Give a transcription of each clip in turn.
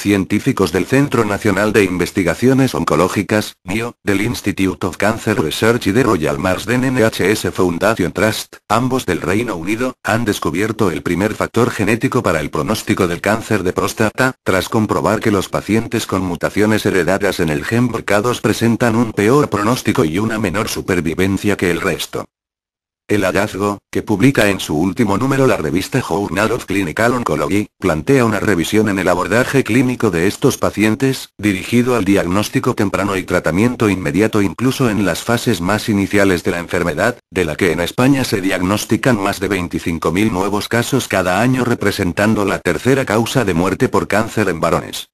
Científicos del Centro Nacional de Investigaciones Oncológicas, NIO, del Institute of Cancer Research y de Royal Marsden NHS Foundation Trust, ambos del Reino Unido, han descubierto el primer factor genético para el pronóstico del cáncer de próstata, tras comprobar que los pacientes con mutaciones heredadas en el gen BRCA2 presentan un peor pronóstico y una menor supervivencia que el resto. El hallazgo, que publica en su último número la revista Journal of Clinical Oncology, plantea una revisión en el abordaje clínico de estos pacientes, dirigido al diagnóstico temprano y tratamiento inmediato incluso en las fases más iniciales de la enfermedad, de la que en España se diagnostican más de 25.000 nuevos casos cada año representando la tercera causa de muerte por cáncer en varones.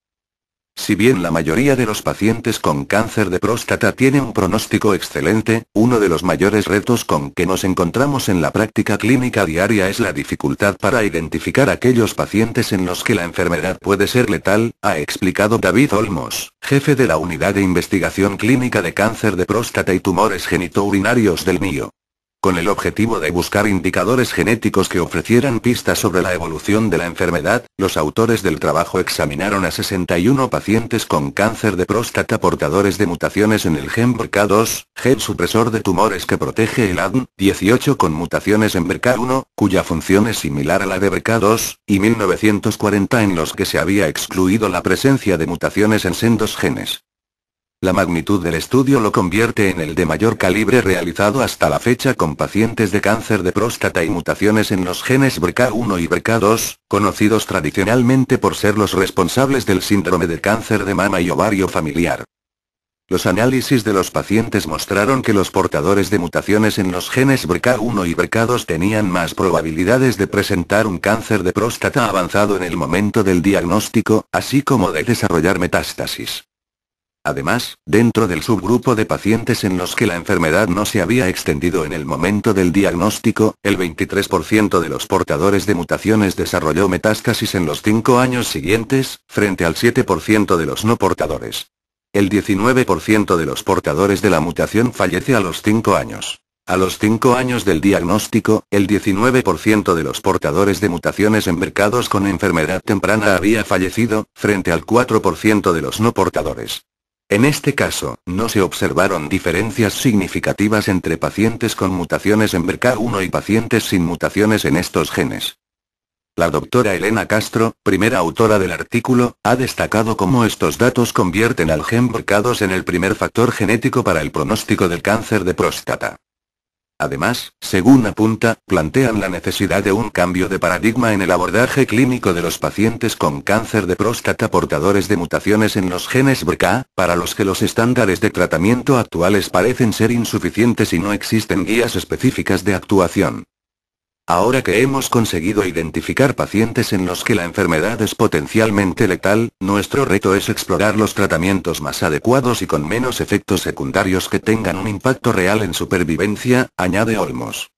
Si bien la mayoría de los pacientes con cáncer de próstata tiene un pronóstico excelente, uno de los mayores retos con que nos encontramos en la práctica clínica diaria es la dificultad para identificar aquellos pacientes en los que la enfermedad puede ser letal, ha explicado David Olmos, jefe de la Unidad de Investigación Clínica de Cáncer de Próstata y Tumores Genitourinarios del mío con el objetivo de buscar indicadores genéticos que ofrecieran pistas sobre la evolución de la enfermedad, los autores del trabajo examinaron a 61 pacientes con cáncer de próstata portadores de mutaciones en el gen BRCA2, gen supresor de tumores que protege el ADN, 18 con mutaciones en BRCA1, cuya función es similar a la de BRCA2, y 1940 en los que se había excluido la presencia de mutaciones en sendos genes. La magnitud del estudio lo convierte en el de mayor calibre realizado hasta la fecha con pacientes de cáncer de próstata y mutaciones en los genes BRCA1 y BRCA2, conocidos tradicionalmente por ser los responsables del síndrome de cáncer de mama y ovario familiar. Los análisis de los pacientes mostraron que los portadores de mutaciones en los genes BRCA1 y BRCA2 tenían más probabilidades de presentar un cáncer de próstata avanzado en el momento del diagnóstico, así como de desarrollar metástasis. Además, dentro del subgrupo de pacientes en los que la enfermedad no se había extendido en el momento del diagnóstico, el 23% de los portadores de mutaciones desarrolló metástasis en los 5 años siguientes, frente al 7% de los no portadores. El 19% de los portadores de la mutación fallece a los 5 años. A los 5 años del diagnóstico, el 19% de los portadores de mutaciones en mercados con enfermedad temprana había fallecido, frente al 4% de los no portadores. En este caso, no se observaron diferencias significativas entre pacientes con mutaciones en BRCA1 y pacientes sin mutaciones en estos genes. La doctora Elena Castro, primera autora del artículo, ha destacado cómo estos datos convierten al gen BRCA2 en el primer factor genético para el pronóstico del cáncer de próstata. Además, según apunta, plantean la necesidad de un cambio de paradigma en el abordaje clínico de los pacientes con cáncer de próstata portadores de mutaciones en los genes BRCA, para los que los estándares de tratamiento actuales parecen ser insuficientes y no existen guías específicas de actuación. Ahora que hemos conseguido identificar pacientes en los que la enfermedad es potencialmente letal, nuestro reto es explorar los tratamientos más adecuados y con menos efectos secundarios que tengan un impacto real en supervivencia, añade Olmos.